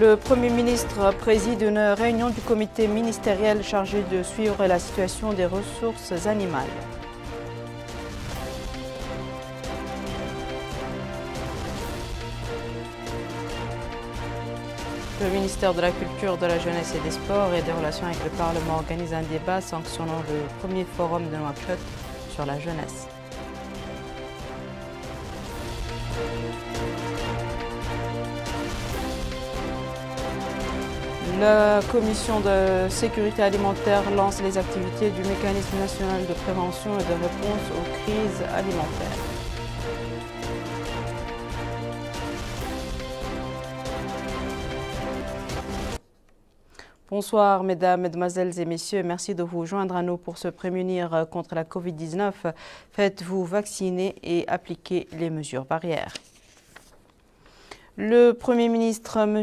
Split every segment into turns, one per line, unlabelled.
Le Premier ministre préside une réunion du comité ministériel chargé de suivre la situation des ressources animales. Le ministère de la Culture, de la Jeunesse et des Sports et des Relations avec le Parlement organise un débat sanctionnant le premier forum de Nouakchott sur la jeunesse. La commission de sécurité alimentaire lance les activités du mécanisme national de prévention et de réponse aux crises alimentaires. Bonsoir, mesdames, mesdemoiselles et messieurs. Merci de vous joindre à nous pour se prémunir contre la COVID-19. Faites-vous vacciner et appliquez les mesures barrières. Le Premier ministre, M.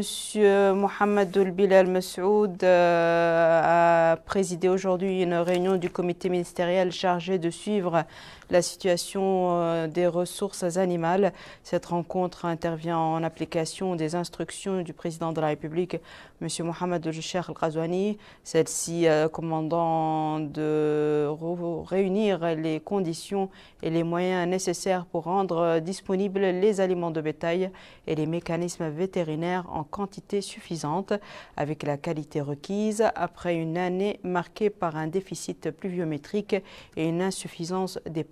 Mohamed Bilal Massoud, euh, a présidé aujourd'hui une réunion du comité ministériel chargé de suivre la situation euh, des ressources animales. Cette rencontre intervient en application des instructions du président de la République, M. Mohamed El-Sheikh ghazouani celle-ci euh, commandant de réunir les conditions et les moyens nécessaires pour rendre euh, disponibles les aliments de bétail et les mécanismes vétérinaires en quantité suffisante avec la qualité requise après une année marquée par un déficit pluviométrique et une insuffisance des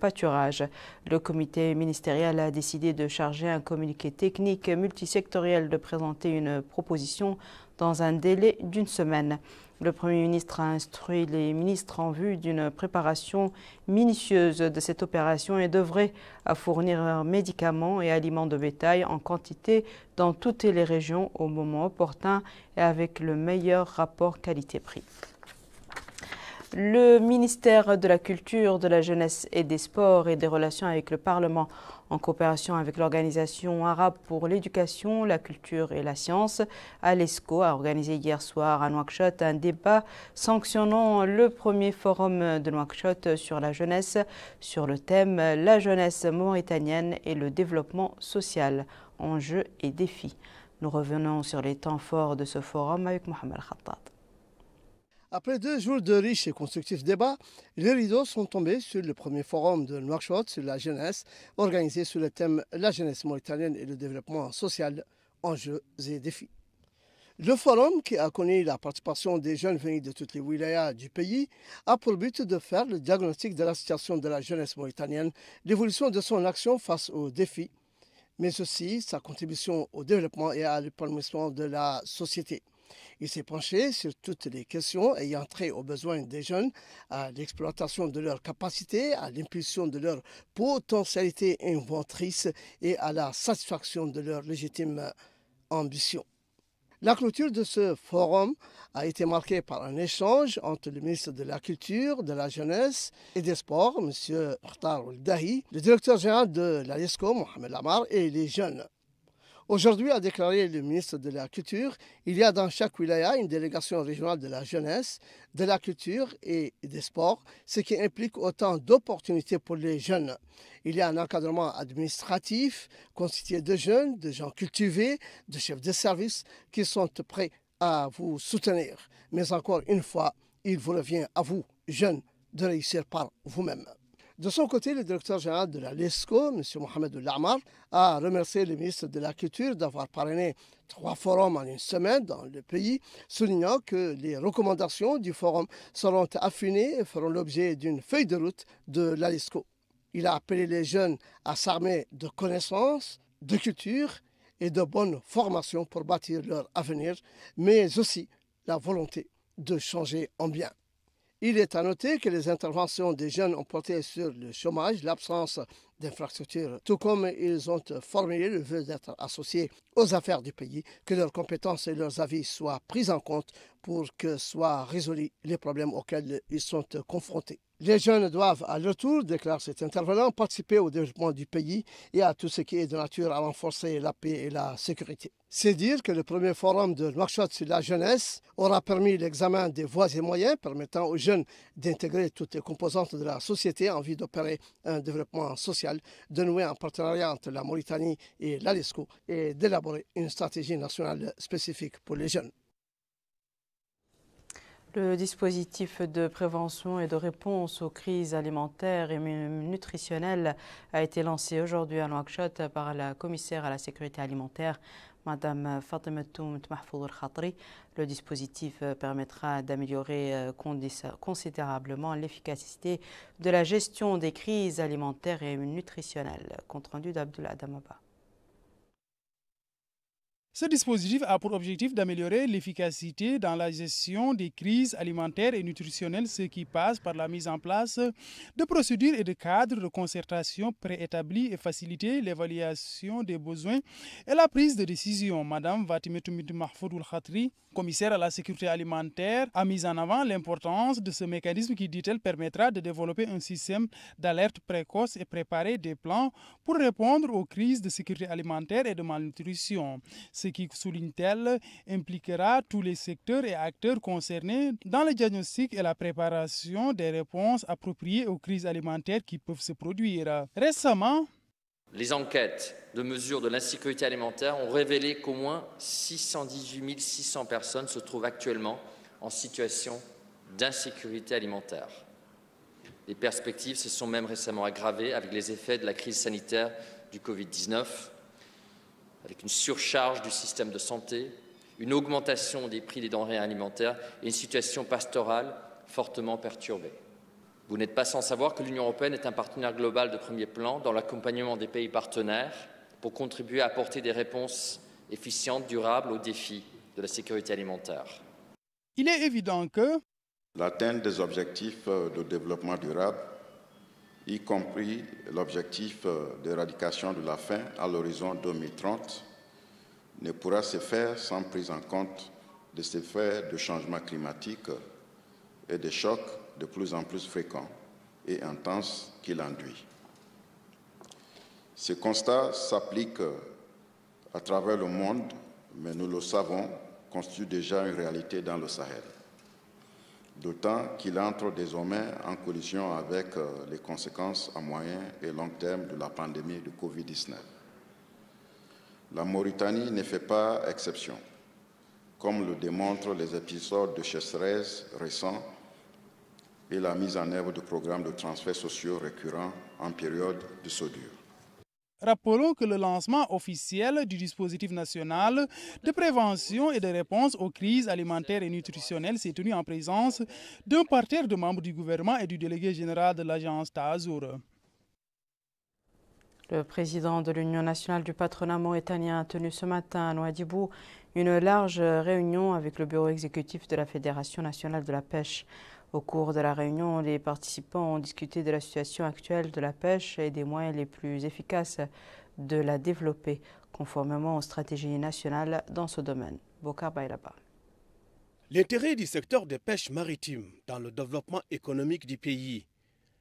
le comité ministériel a décidé de charger un communiqué technique multisectoriel de présenter une proposition dans un délai d'une semaine. Le Premier ministre a instruit les ministres en vue d'une préparation minutieuse de cette opération et devrait fournir médicaments et aliments de bétail en quantité dans toutes les régions au moment opportun et avec le meilleur rapport qualité-prix. Le ministère de la Culture, de la Jeunesse et des Sports et des Relations avec le Parlement, en coopération avec l'Organisation arabe pour l'éducation, la culture et la science, ALESCO, a organisé hier soir à Nouakchott un débat sanctionnant le premier forum de Nouakchott sur la jeunesse, sur le thème La jeunesse mauritanienne et le développement social, enjeux et défis. Nous revenons sur les temps forts de ce forum avec Mohamed Khattab.
Après deux jours de riches et constructifs débats, les rideaux sont tombés sur le premier forum de Nouakchott sur la jeunesse, organisé sur le thème La jeunesse mauritanienne et le développement social, enjeux et défis. Le forum, qui a connu la participation des jeunes venus de toutes les wilayas du pays, a pour but de faire le diagnostic de la situation de la jeunesse mauritanienne, l'évolution de son action face aux défis, mais aussi sa contribution au développement et à l'épanouissement de la société. Il s'est penché sur toutes les questions ayant trait aux besoins des jeunes, à l'exploitation de leurs capacités, à l'impulsion de leur potentialité inventrice et à la satisfaction de leurs légitimes ambition. La clôture de ce forum a été marquée par un échange entre le ministre de la Culture, de la Jeunesse et des Sports, M. Khtar Dahi, le directeur général de l'ALESCO, Mohamed Lamar, et les jeunes. Aujourd'hui, a déclaré le ministre de la Culture, il y a dans chaque wilaya une délégation régionale de la jeunesse, de la culture et des sports, ce qui implique autant d'opportunités pour les jeunes. Il y a un encadrement administratif constitué de jeunes, de gens cultivés, de chefs de service qui sont prêts à vous soutenir. Mais encore une fois, il vous revient à vous, jeunes, de réussir par vous-même. De son côté, le directeur général de l'ALESCO, M. Mohamed Lamar, a remercié le ministre de la Culture d'avoir parrainé trois forums en une semaine dans le pays, soulignant que les recommandations du forum seront affinées et feront l'objet d'une feuille de route de l'ALESCO. Il a appelé les jeunes à s'armer de connaissances, de culture et de bonnes formations pour bâtir leur avenir, mais aussi la volonté de changer en bien. Il est à noter que les interventions des jeunes ont porté sur le chômage, l'absence d'infrastructures, tout comme ils ont formulé le vœu d'être associés aux affaires du pays, que leurs compétences et leurs avis soient pris en compte pour que soient résolus les problèmes auxquels ils sont confrontés. Les jeunes doivent, à leur tour, déclare cet intervenant, participer au développement du pays et à tout ce qui est de nature à renforcer la paix et la sécurité. C'est dire que le premier forum de Nouakchott sur la jeunesse aura permis l'examen des voies et moyens permettant aux jeunes d'intégrer toutes les composantes de la société en vue d'opérer un développement social, de nouer un partenariat entre la Mauritanie et l'ALESCO et d'élaborer une stratégie nationale spécifique pour les jeunes. Le
dispositif de prévention et de réponse aux crises alimentaires et nutritionnelles a été lancé aujourd'hui à Nouakchott par la commissaire à la sécurité alimentaire, Madame Fatimatoum Mahfoul Khatri. Le dispositif permettra d'améliorer euh, considérablement l'efficacité de la gestion des crises alimentaires
et nutritionnelles. Compte rendu d'Abdullah Damaba. Ce dispositif a pour objectif d'améliorer l'efficacité dans la gestion des crises alimentaires et nutritionnelles, ce qui passe par la mise en place de procédures et de cadres de concertation préétablis et faciliter l'évaluation des besoins et la prise de décision. Madame Vatimetumid Mahfoudoul Khatri, commissaire à la sécurité alimentaire a mis en avant l'importance de ce mécanisme qui, dit-elle, permettra de développer un système d'alerte précoce et préparer des plans pour répondre aux crises de sécurité alimentaire et de malnutrition. Ce qui, souligne-t-elle, impliquera tous les secteurs et acteurs concernés dans le diagnostic et la préparation des réponses appropriées aux crises alimentaires qui peuvent se produire. Récemment,
les enquêtes de mesure de l'insécurité alimentaire ont révélé qu'au moins 618 600 personnes se trouvent actuellement en situation d'insécurité alimentaire. Les perspectives se sont même récemment aggravées avec les effets de la crise sanitaire du Covid-19, avec une surcharge du système de santé, une augmentation des prix des denrées alimentaires et une situation pastorale fortement perturbée. Vous n'êtes pas sans savoir que l'Union européenne est un partenaire global de premier plan dans l'accompagnement des pays partenaires pour contribuer à apporter des réponses efficientes, durables aux défis de la sécurité alimentaire.
Il est évident que
l'atteinte des objectifs euh, de développement durable, y compris l'objectif euh, d'éradication de la faim à l'horizon 2030, ne pourra se faire sans prise en compte de ces faits de changement climatique euh, et des chocs de plus en plus fréquent et intense qu'il enduit. Ce constat s'applique à travers le monde, mais nous le savons, constitue déjà une réalité dans le Sahel, d'autant qu'il entre désormais en collision avec euh, les conséquences à moyen et long terme de la pandémie de Covid-19. La Mauritanie ne fait pas exception, comme le démontrent les épisodes de sécheresse récents et la mise en œuvre de programmes de transferts sociaux récurrents en période de soudure.
Rappelons que le lancement officiel du dispositif national de prévention et de réponse aux crises alimentaires et nutritionnelles s'est tenu en présence d'un parterre de membres du gouvernement et du délégué général de l'agence TAZUR.
Le président de l'Union nationale du patronat mauritanien a tenu ce matin à Nouadhibou une large réunion avec le bureau exécutif de la Fédération nationale de la pêche. Au cours de la réunion, les participants ont discuté de la situation actuelle de la pêche et des moyens les plus efficaces de la développer conformément aux stratégies nationales dans ce domaine. Boka
L'intérêt du secteur des pêches maritimes dans le développement économique du pays,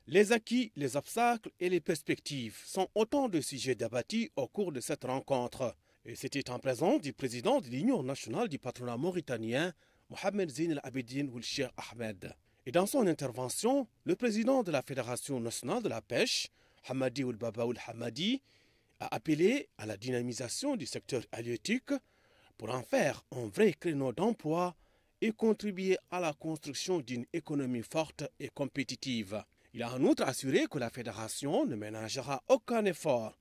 les acquis, les obstacles et les perspectives sont autant de sujets débattus au cours de cette rencontre. Et c'était en présence du président de l'Union nationale du patronat mauritanien, Mohamed Zine El abidine Ahmed. Et dans son intervention, le président de la Fédération nationale de la pêche, Hamadi Oulbabaoul Hamadi, a appelé à la dynamisation du secteur halieutique pour en faire un vrai créneau d'emploi et contribuer à la construction d'une économie forte et compétitive. Il a en outre assuré que la fédération ne ménagera aucun effort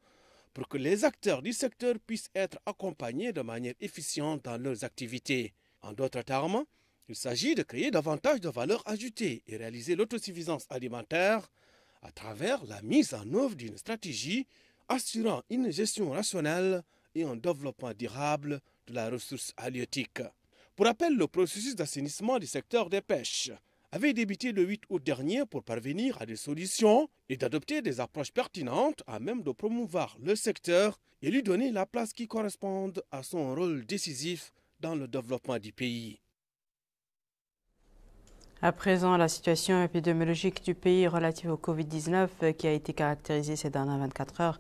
pour que les acteurs du secteur puissent être accompagnés de manière efficiente dans leurs activités. En d'autres termes, il s'agit de créer davantage de valeur ajoutée et réaliser l'autosuffisance alimentaire à travers la mise en œuvre d'une stratégie assurant une gestion rationnelle et un développement durable de la ressource halieutique. Pour rappel, le processus d'assainissement du secteur des pêches avait débuté le 8 août dernier pour parvenir à des solutions et d'adopter des approches pertinentes à même de promouvoir le secteur et lui donner la place qui corresponde à son rôle décisif dans le développement du pays.
À présent, la situation épidémiologique du pays relative au Covid-19 euh, qui a été caractérisée ces dernières 24 heures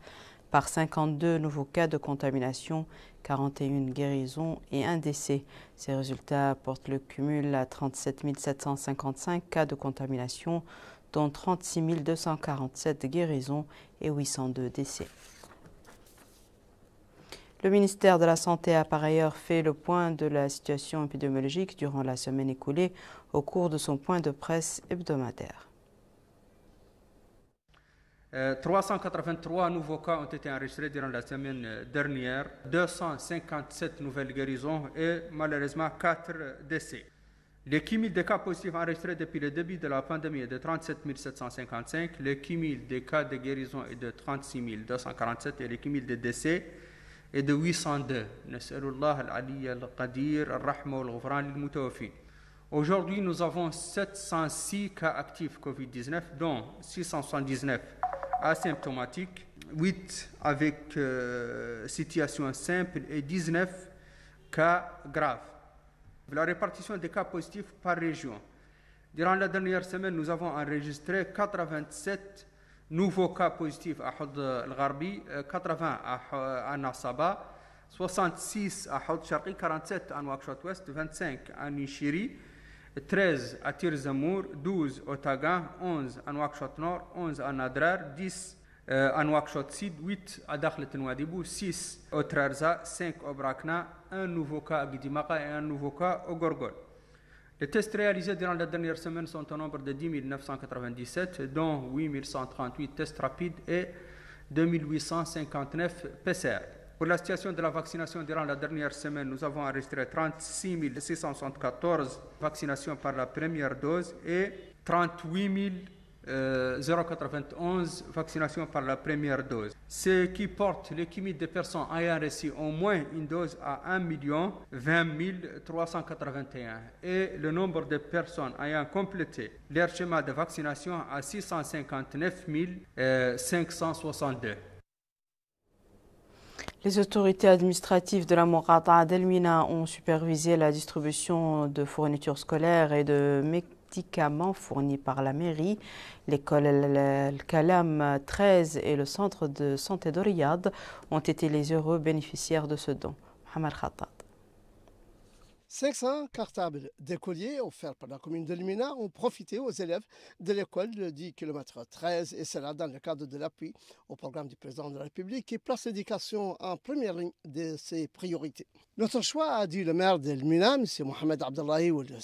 par 52 nouveaux cas de contamination, 41 guérisons et un décès. Ces résultats portent le cumul à 37 755 cas de contamination, dont 36 247 guérisons et 802 décès. Le ministère de la Santé a par ailleurs fait le point de la situation épidémiologique durant la semaine écoulée au cours de son point de presse hebdomadaire.
383 euh, nouveaux cas ont été enregistrés durant la semaine euh, dernière, 257 nouvelles guérisons et malheureusement 4 décès. Les cumul des cas positifs enregistrés depuis le début de la pandémie est de 37 755, les cumul des cas de guérison est de 36 247 et les cumul des décès et de 802. Aujourd'hui, nous avons 706 cas actifs Covid-19, dont 679 asymptomatiques, 8 avec euh, situation simple et 19 cas graves. La répartition des cas positifs par région. Durant la dernière semaine, nous avons enregistré 87 Nouveau cas positif à Houd al-Gharbi, 80 euh, euh, à Nassaba, 66 à Houd Sharqi, 47 à Nouakchott Ouest, 25 à Nishiri, 13 à Tirzamour, 12 au Tagan, 11 à Nouakchott Nord, 11 à Nadrar, 10 à euh, Nouakchott Sud, 8 à Dakhlet Nouadibou, 6 au Trarza, 5 au Brakna, un nouveau cas à Gidimaka et un nouveau cas au Gorgol. Les tests réalisés durant la dernière semaine sont au nombre de 10 997, dont 8 138 tests rapides et 2859 PCR. Pour la situation de la vaccination durant la dernière semaine, nous avons enregistré 36 674 vaccinations par la première dose et 38 091 euh, vaccinations par la première dose. Ce qui porte le chimie des personnes ayant reçu au moins une dose à 1 20 381 et le nombre de personnes ayant complété leur schéma de vaccination à 659 562. Euh,
Les autorités administratives de la Morata d'Elmina ont supervisé la distribution de fournitures scolaires et de mécanismes médicaments fournis par la mairie, l'école Al-Kalam 13 et le centre de santé de Riyad ont été les heureux bénéficiaires de ce don. Mohamed Khattad.
500 cartables d'écoliers offerts par la commune de Lumina ont profité aux élèves de l'école de 10 km 13 et cela dans le cadre de l'appui au programme du président de la République qui place l'éducation en première ligne de ses priorités. Notre choix, a dit le maire de Lumina, M. Mohamed Abdelrahim ou le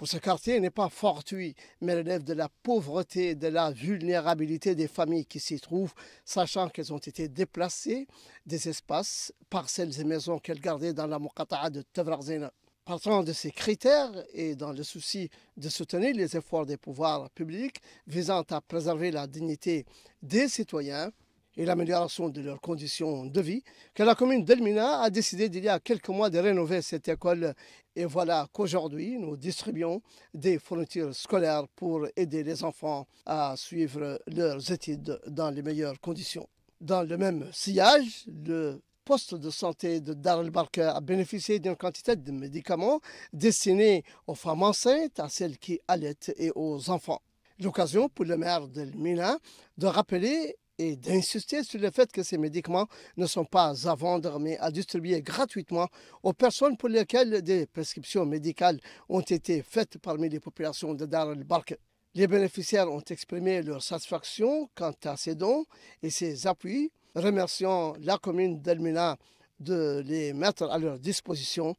pour ce quartier n'est pas fortuit, mais relève de la pauvreté et de la vulnérabilité des familles qui s'y trouvent, sachant qu'elles ont été déplacées des espaces, parcelles et maisons qu'elles gardaient dans la Mokata'a de Tevrazina. Partant de ces critères et dans le souci de soutenir les efforts des pouvoirs publics visant à préserver la dignité des citoyens, et l'amélioration de leurs conditions de vie, que la commune d'Elmina a décidé d'il y a quelques mois de rénover cette école. Et voilà qu'aujourd'hui, nous distribuons des fournitures scolaires pour aider les enfants à suivre leurs études dans les meilleures conditions. Dans le même sillage, le poste de santé de Dar el-Barka a bénéficié d'une quantité de médicaments destinés aux femmes enceintes, à celles qui allaitent et aux enfants l'occasion pour le maire d'Elmina de rappeler et d'insister sur le fait que ces médicaments ne sont pas à vendre mais à distribuer gratuitement aux personnes pour lesquelles des prescriptions médicales ont été faites parmi les populations de Dar el bark Les bénéficiaires ont exprimé leur satisfaction quant à ces dons et ces appuis, remerciant la commune d'Almina de les mettre à leur disposition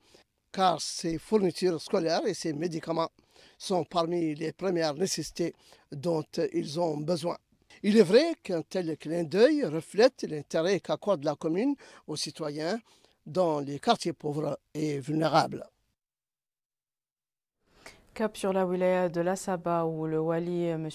car ces fournitures scolaires et ces médicaments sont parmi les premières nécessités dont ils ont besoin. Il est vrai qu'un tel clin d'œil reflète l'intérêt de la commune aux citoyens dans les quartiers pauvres et vulnérables. Cap sur la wilaya de
la Saba où le wali euh, M.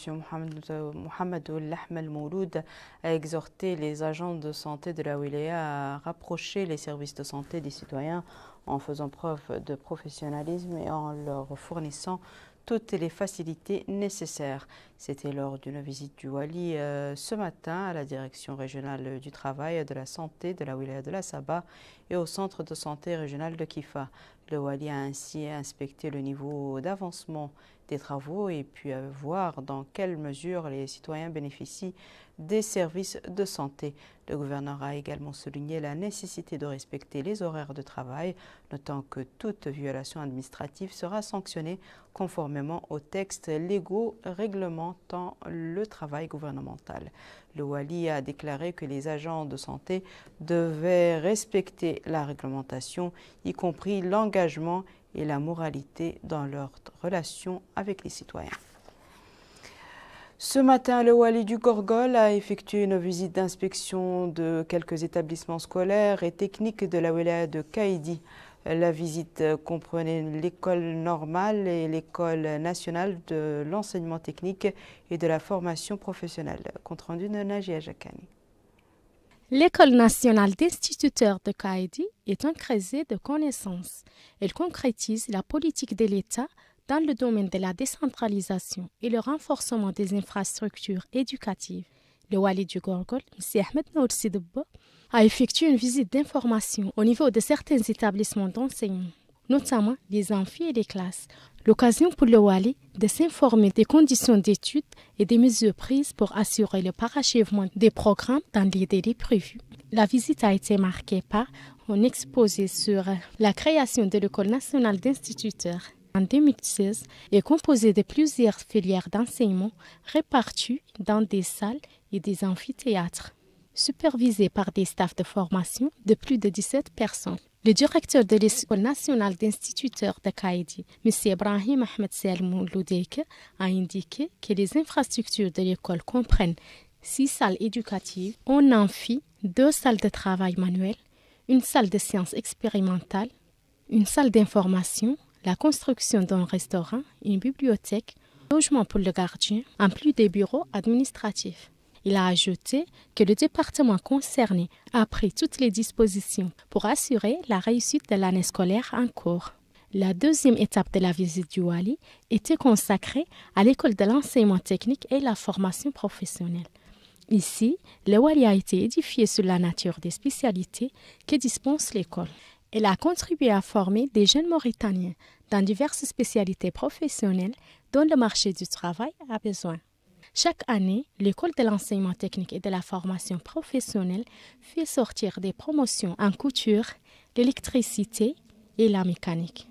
Mohamed euh, Lahmel Mouloud a exhorté les agents de santé de la wilaya à rapprocher les services de santé des citoyens en faisant preuve de professionnalisme et en leur fournissant toutes les facilités nécessaires. C'était lors d'une visite du Wali euh, ce matin à la direction régionale du travail, et de la santé, de la wilaya de la Sabah et au centre de santé régional de Kifa. Le Wali a ainsi inspecté le niveau d'avancement des travaux et puis euh, voir dans quelle mesure les citoyens bénéficient des services de santé. Le gouverneur a également souligné la nécessité de respecter les horaires de travail, notant que toute violation administrative sera sanctionnée conformément aux textes légaux réglementant le travail gouvernemental. Le Wali a déclaré que les agents de santé devaient respecter la réglementation, y compris l'engagement et la moralité dans leurs relations avec les citoyens. Ce matin, le Wali du Gorgol a effectué une visite d'inspection de quelques établissements scolaires et techniques de la wilaya de Kaidi. La visite comprenait l'école normale et l'école nationale de l'enseignement technique et de la formation professionnelle. Compte rendu de Najia
L'école nationale d'instituteurs de Kaidi est un creuset de connaissances. Elle concrétise la politique de l'État dans le domaine de la décentralisation et le renforcement des infrastructures éducatives. Le wali du Gorgol, M. Ahmed Nour a effectué une visite d'information au niveau de certains établissements d'enseignement, notamment des amphis et des classes, l'occasion pour le Wali de s'informer des conditions d'études et des mesures prises pour assurer le parachèvement des programmes dans les délais prévus. La visite a été marquée par un exposé sur la création de l'École nationale d'instituteurs en 2016 et composée de plusieurs filières d'enseignement réparties dans des salles et des amphithéâtres supervisé par des staffs de formation de plus de 17 personnes. Le directeur de l'École nationale d'instituteurs de Kaidi, M. Ibrahim Ahmed Salmoun a indiqué que les infrastructures de l'école comprennent six salles éducatives, un amphi, deux salles de travail manuel, une salle de sciences expérimentales, une salle d'information, la construction d'un restaurant, une bibliothèque, logement pour le gardien, en plus des bureaux administratifs. Il a ajouté que le département concerné a pris toutes les dispositions pour assurer la réussite de l'année scolaire en cours. La deuxième étape de la visite du Wali était consacrée à l'école de l'enseignement technique et la formation professionnelle. Ici, le Wali a été édifié sur la nature des spécialités que dispense l'école. Elle a contribué à former des jeunes Mauritaniens dans diverses spécialités professionnelles dont le marché du travail a besoin. Chaque année, l'école de l'enseignement technique et de la formation professionnelle fait sortir des promotions en couture, l'électricité et la mécanique.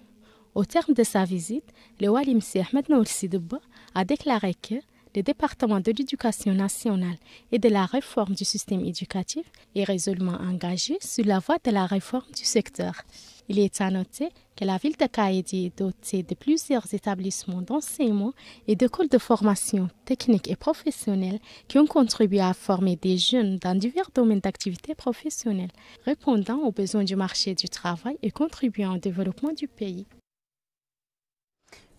Au terme de sa visite, le Wali Ahmed Ahmed Sidouba a déclaré que le département de l'éducation nationale et de la réforme du système éducatif est résolument engagé sur la voie de la réforme du secteur. Il est à noter que la ville de Kaïdi est dotée de plusieurs établissements d'enseignement et de de formation technique et professionnelle qui ont contribué à former des jeunes dans divers domaines d'activité professionnelle, répondant aux besoins du marché du travail et contribuant au développement du pays.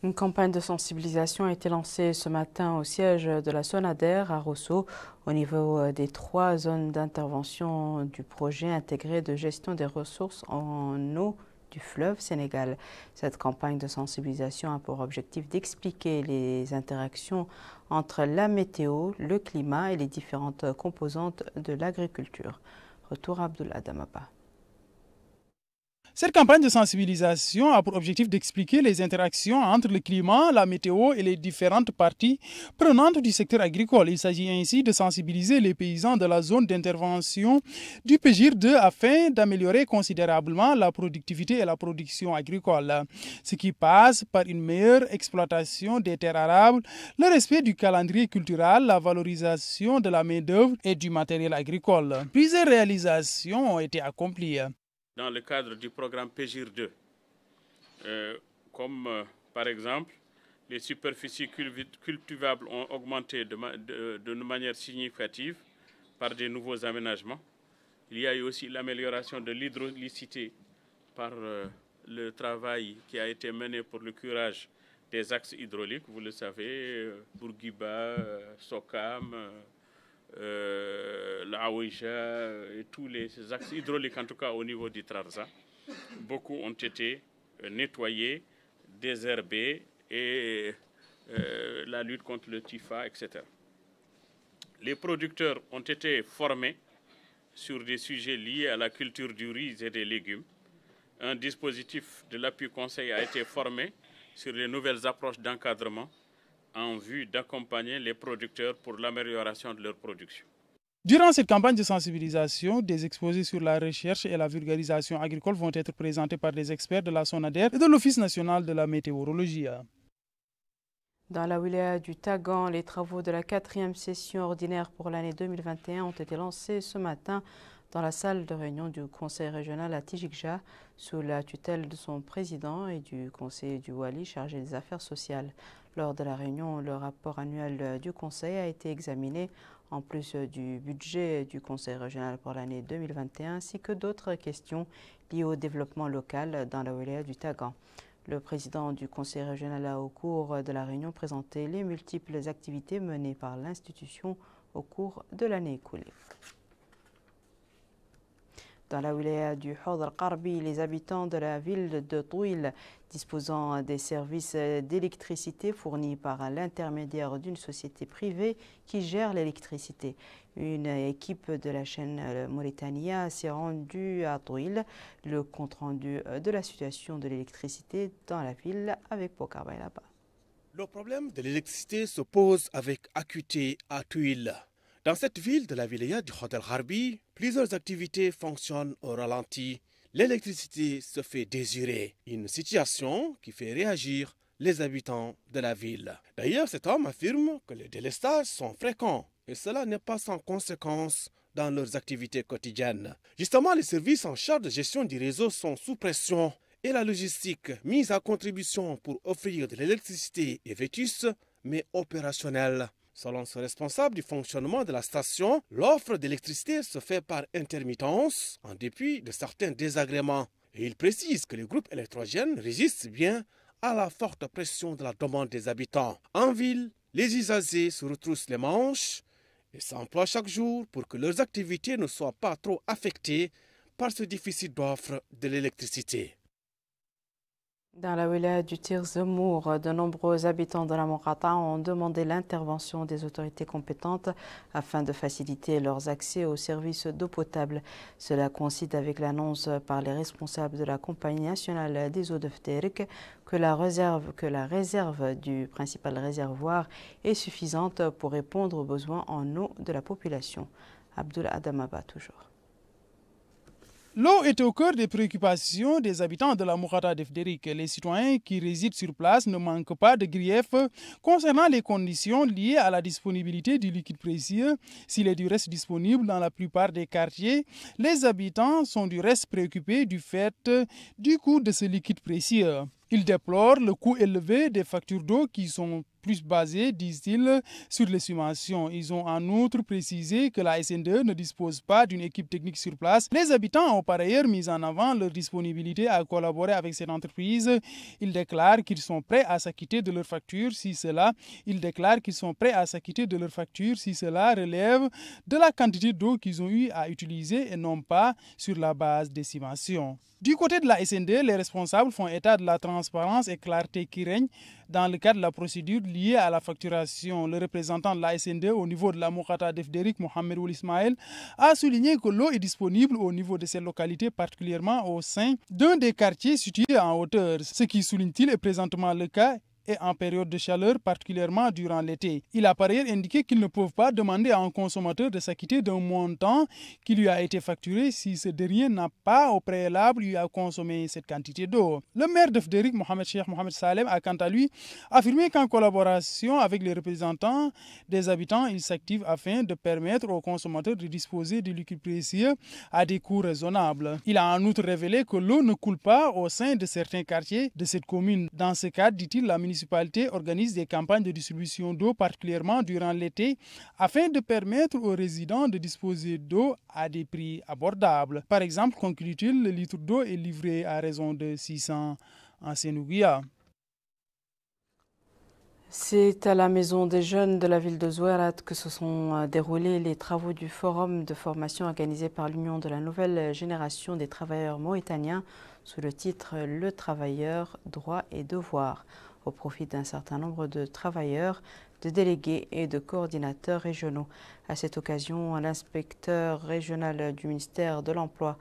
Une campagne de sensibilisation a été lancée ce matin au siège de la Sonader à Rousseau au niveau euh, des trois zones d'intervention du projet intégré de gestion des ressources en eau du fleuve Sénégal. Cette campagne de sensibilisation a pour objectif d'expliquer les interactions entre la météo, le climat et les différentes composantes de l'agriculture. Retour à Abdullah Damaba.
Cette campagne de sensibilisation a pour objectif d'expliquer les interactions entre le climat, la météo et les différentes parties prenantes du secteur agricole. Il s'agit ainsi de sensibiliser les paysans de la zone d'intervention du PGIR 2 afin d'améliorer considérablement la productivité et la production agricole, ce qui passe par une meilleure exploitation des terres arables, le respect du calendrier cultural, la valorisation de la main-d'œuvre et du matériel agricole. Plusieurs réalisations ont été accomplies
dans le cadre du programme PGIR 2, euh, comme euh, par exemple les superficies cultivables ont augmenté de, manière significative par des nouveaux aménagements. Il y a eu aussi l'amélioration de l'hydraulicité par euh, le travail qui a été mené pour le curage des axes hydrauliques. Vous le savez, Bourguiba, Sokam, euh, la Aouija et tous les axes hydrauliques, en tout cas au niveau du Trarza. Beaucoup ont été euh, nettoyés, désherbés et euh, la lutte contre le Tifa, etc. Les producteurs ont été formés sur des sujets liés à la culture du riz et des légumes. Un dispositif de l'appui conseil a été formé sur les nouvelles approches d'encadrement en vue d'accompagner les producteurs pour l'amélioration de leur production.
Durant cette campagne de sensibilisation, des exposés sur la recherche et la vulgarisation agricole vont être présentés par des experts de la SONADER et de l'Office national de la météorologie.
Dans la wilaya du Tagan, les travaux de la quatrième session ordinaire pour l'année 2021 ont été lancés ce matin dans la salle de réunion du conseil régional à Tijikja, sous la tutelle de son président et du conseiller du Wali chargé des affaires sociales. Lors de la réunion, le rapport annuel euh, du Conseil a été examiné en plus euh, du budget du Conseil régional pour l'année 2021 ainsi que d'autres questions liées au développement local dans la wilaya du Tagan. Le président du Conseil régional a au cours de la réunion présenté les multiples activités menées par l'institution au cours de l'année écoulée. Dans la wilaya du Hodr Qarbi, les habitants de la ville de Touil, disposant des services d'électricité fournis par l'intermédiaire d'une société privée qui gère l'électricité. Une équipe de la chaîne Mauritania s'est rendue à Touil. Le compte-rendu de la situation de l'électricité dans la ville avec Pokarbaï là-bas.
Le problème de l'électricité se pose avec acuité à Touil. Dans cette ville de la Vilaya du Hotel Harbi, plusieurs activités fonctionnent au ralenti. L'électricité se fait désirer, une situation qui fait réagir les habitants de la ville. D'ailleurs, cet homme affirme que les délestages sont fréquents et cela n'est pas sans conséquence dans leurs activités quotidiennes. Justement, les services en charge de gestion du réseau sont sous pression et la logistique mise à contribution pour offrir de l'électricité est vétuste mais opérationnelle. Selon ce responsable du fonctionnement de la station, l'offre d'électricité se fait par intermittence en dépit de certains désagréments. Et il précise que les groupes électrogènes résistent bien à la forte pression de la demande des habitants. En ville, les usagers se retroussent les manches et s'emploient chaque jour pour que leurs activités ne soient pas trop affectées par ce déficit d'offre de l'électricité.
Dans la wilaya du Tirzemour, de nombreux habitants de la Morata ont demandé l'intervention des autorités compétentes afin de faciliter leurs accès aux services d'eau potable. Cela coïncide avec l'annonce par les responsables de la Compagnie nationale des eaux de Fterk que la réserve, que la réserve du principal réservoir est suffisante pour répondre aux besoins en eau de la population. Abdullah
Adamaba toujours. L'eau est au cœur des préoccupations des habitants de la Mourata de Frédéric. Les citoyens qui résident sur place ne manquent pas de griefs concernant les conditions liées à la disponibilité du liquide précieux. S'il est du reste disponible dans la plupart des quartiers, les habitants sont du reste préoccupés du fait du coût de ce liquide précieux. Ils déplorent le coût élevé des factures d'eau qui sont plus basés, disent-ils, sur les subventions. Ils ont en outre précisé que la SND ne dispose pas d'une équipe technique sur place. Les habitants ont par ailleurs mis en avant leur disponibilité à collaborer avec cette entreprise. Ils déclarent qu'ils sont prêts à s'acquitter de leur facture si cela. Ils qu'ils sont prêts à s'acquitter de si cela relève de la quantité d'eau qu'ils ont eu à utiliser et non pas sur la base des subventions. Du côté de la SND, les responsables font état de la transparence et clarté qui règne dans le cadre de la procédure Lié à la facturation. Le représentant de la SND au niveau de la Moukata de Mohamed Oul Ismaël, a souligné que l'eau est disponible au niveau de ces localités, particulièrement au sein d'un des quartiers situés en hauteur. Ce qui, souligne-t-il, est présentement le cas et en période de chaleur, particulièrement durant l'été. Il a par ailleurs indiqué qu'ils ne peuvent pas demander à un consommateur de s'acquitter d'un montant qui lui a été facturé si ce dernier n'a pas au préalable lui à consommer cette quantité d'eau. Le maire de Fédéric, Mohamed Cheikh Mohamed Salem, a quant à lui affirmé qu'en collaboration avec les représentants des habitants, il s'active afin de permettre aux consommateurs de disposer de liquide précieux à des coûts raisonnables. Il a en outre révélé que l'eau ne coule pas au sein de certains quartiers de cette commune. Dans ce cadre, dit-il, la ministre municipalités organise des campagnes de distribution d'eau, particulièrement durant l'été, afin de permettre aux résidents de disposer d'eau à des prix abordables. Par exemple, conclut-il, le litre d'eau est livré à raison de 600 en Sénouguia. C'est à la
Maison des Jeunes de la ville de Zouerat que se sont euh, déroulés les travaux du forum de formation organisé par l'Union de la nouvelle génération des travailleurs mauritaniens sous le titre Le travailleur, droit et devoir » au profit d'un certain nombre de travailleurs, de délégués et de coordinateurs régionaux. À cette occasion, l'inspecteur régional du ministère de l'Emploi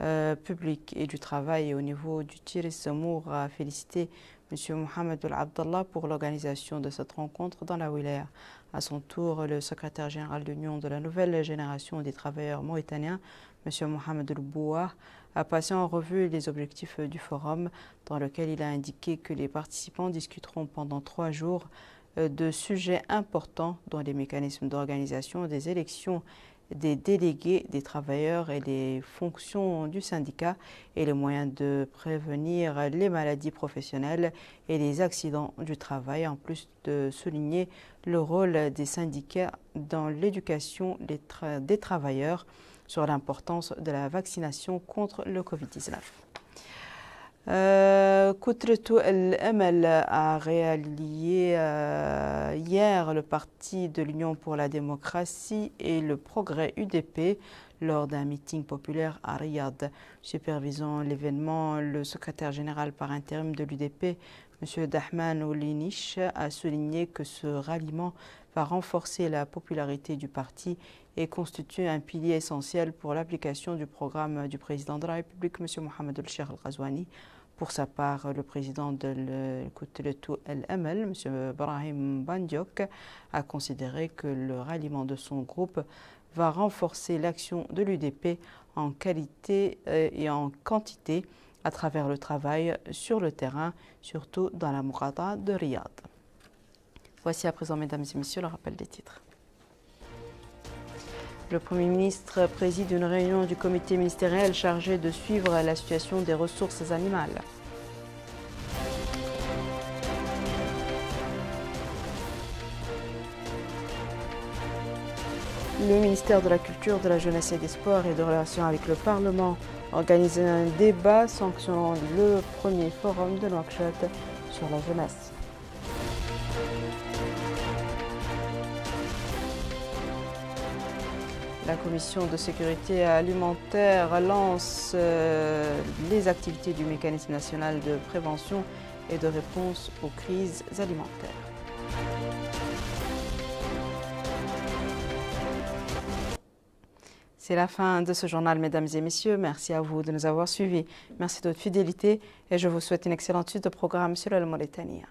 euh, public et du travail au niveau du Tiris Semour a félicité M. Mohamed El Abdallah pour l'organisation de cette rencontre dans la Wilaya. À son tour, le secrétaire général de l'Union de la nouvelle génération des travailleurs mauritaniens, M. Mohamed El Boua a passé en revue les objectifs euh, du forum, dans lequel il a indiqué que les participants discuteront pendant trois jours euh, de sujets importants dont les mécanismes d'organisation des élections des délégués, des travailleurs et les fonctions du syndicat et les moyens de prévenir les maladies professionnelles et les accidents du travail, en plus de souligner le rôle des syndicats dans l'éducation des travailleurs sur l'importance de la vaccination contre le Covid-19. Euh, Koutretou el a réallié euh, hier le parti de l'Union pour la démocratie et le progrès UDP lors d'un meeting populaire à Riyad. Supervisant l'événement, le secrétaire général par intérim de l'UDP, M. Dahman Oulinich, a souligné que ce ralliement va renforcer la popularité du parti et constitue un pilier essentiel pour l'application du programme du président de la République, M. Mohamed El sheikh Al-Ghazouani. Pour sa part, le président de Kouteletou M. Brahim Bandiok, a considéré que le ralliement de son groupe va renforcer l'action de l'UDP en qualité euh, et en quantité à travers le travail sur le terrain, surtout dans la Mourada de Riyad. Voici à présent, mesdames et messieurs, le rappel des titres. Le Premier ministre préside une réunion du comité ministériel chargé de suivre la situation des ressources animales. Le ministère de la Culture, de la Jeunesse et des Sports et de Relations avec le Parlement organise un débat sanctionnant le premier forum de Nouakchott sur la jeunesse. La commission de sécurité alimentaire lance euh, les activités du mécanisme national de prévention et de réponse aux crises alimentaires. C'est la fin de ce journal, mesdames et messieurs. Merci à vous de nous avoir suivis. Merci de votre fidélité et je vous souhaite une excellente suite de programme sur le Mauritanie.